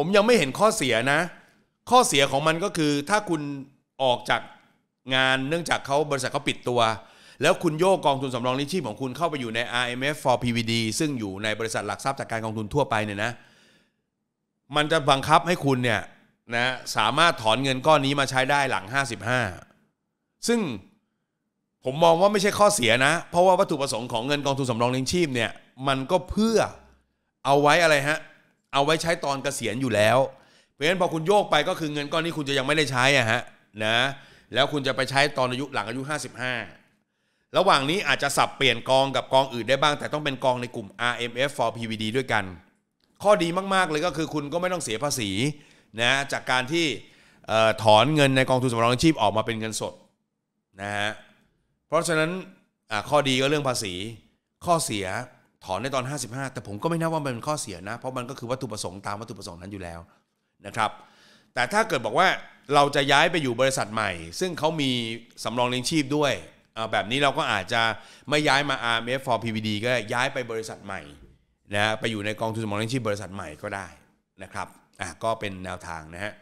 ผมยังไม่เห็นข้อเสียนะ ข้อเสียของมันก็คือถ้าคุณออกจากงานเนื่องจากเขาบริษัทเขาปิดตัว แล้วคุณโยกกองทุนสำรองเลี้ยงชีพของคุณเข้าไปอยู่ใน RMF for PVD ซึ่งอยู่ในบริษัทหลักทรัพย์จากการกองทุนทั่วไปเนี่ยนะมันจะบังคับให้คุณเนี่ยนะสามารถถอนเงินก้อนนี้มาใช้ได้หลัง 55 ซึ่งผมมองว่าไม่ใช่ข้อเสียนะ เพราะว่าวัตถุประสงค์ของเงินกองทุนสำรองเลี้ยงชีพเนี่ยมันก็เพื่อเอาไว้อะไรฮะเอาไว้ใช้ตอนเกษียณอยู่แล้ว เพราะฉะนั้นพอคุณโยกไปก็คือเงินก้อนนี้คุณจะยังไม่ได้ใช้อะฮะนะ แล้วคุณจะไปใช้ตอนอายุหลังอายุ 55 ระหว่างนี้อาจจะสับเปลี่ยนกองกับกองอื่นได้บ้าง แต่ต้องเป็นกองในกลุ่ม RMF for PVD ด้วยกัน ข้อดีมากๆเลยก็คือคุณก็ไม่ต้องเสียภาษีนะจากการที่ถอนเงินในกองทุนสำรองชีพออกมาเป็นเงินสดนะฮะ เพราะฉะนั้นข้อดีก็เรื่องภาษีข้อเสียถอนในตอน55 แต่ผมก็ไม่นับว่ามันเป็นข้อเสียนะ เพราะมันก็คือวัตถุประสงค์ตามวัตถุประสงค์นั้นอยู่แล้วนะครับ แต่ถ้าเกิดบอกว่าเราจะย้ายไปอยู่บริษัทใหม่ ซึ่งเขามีสำรองเลี้ยงชีพด้วยแบบนี้เราก็อาจจะไม่ย้ายมา RMF for PVD ก็ย้ายไปบริษัทใหม่นะ ไปอยู่ในกองทุนสำรองเลี้ยงชีพบริษัทใหม่ก็ได้นะครับ อ่ะก็เป็นแนวทางนะฮะ